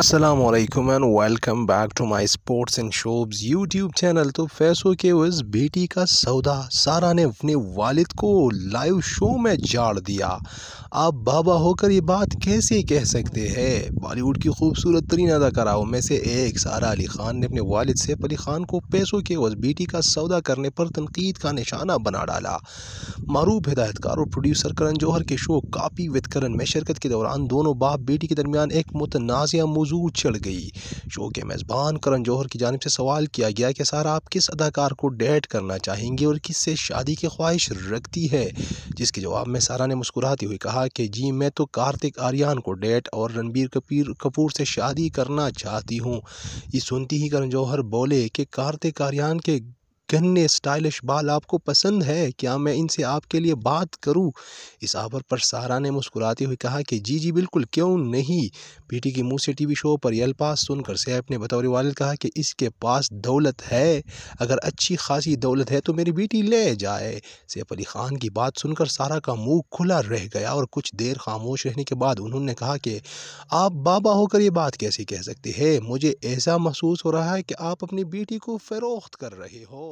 Aslam and welcome back to my sports and showbiz YouTube channel तो फैसो के उस बेटी का सौदा सारा ने अपने वालिद को लाइव शो में जाड़ दिया आप बाबा होकर ये बात कैसे कह सकते हैं बॉलीवुड की खूबसूरत तरीन अदाकाराओं में से एक सारा अली खान ने अपने वालिद से अली खान को पैसों के उस बेटी का सौदा करने पर तनकीद का निशाना बना डाला मरूफ हिदायतकार और प्रोड्यूसर करण जौहर के शो कापी विद करण में शिरकत के दौरान दोनों बाप बेटी के दरमियान एक मुतनाज़ मौजू चढ़ गई शो के मेज़बान करण जौहर की जानब से सवाल किया गया कि सर आप किस अदाकार को डेट करना चाहेंगे और किस से शादी की ख्वाहिश रखती है जिसके जवाब में सारा ने मुस्कुराती हुई कहा कि जी मैं तो कार्तिक आर्यन को डेट और रणबीर कपीर कपूर से शादी करना चाहती हूँ ये सुनती ही करण जौहर बोले कि कार्तिक आर्यन के गन्ने स्टाइलिश बाल आपको पसंद है क्या मैं इनसे आपके लिए बात करूं इस आवर पर सारा ने मुस्कुराते हुए कहा कि जी जी बिल्कुल क्यों नहीं बेटी के मुंह से टीवी शो पर ये अल्फाज सुनकर सैफ ने बतौर वालद कहा कि इसके पास दौलत है अगर अच्छी खासी दौलत है तो मेरी बेटी ले जाए सैफ अली खान की बात सुनकर सारा का मुंह खुला रह गया और कुछ देर खामोश रहने के बाद उन्होंने कहा कि आप बाबा होकर ये बात कैसे कह सकते हैं मुझे ऐसा महसूस हो रहा है कि आप अपनी बेटी को फ़रोख्त कर रहे हो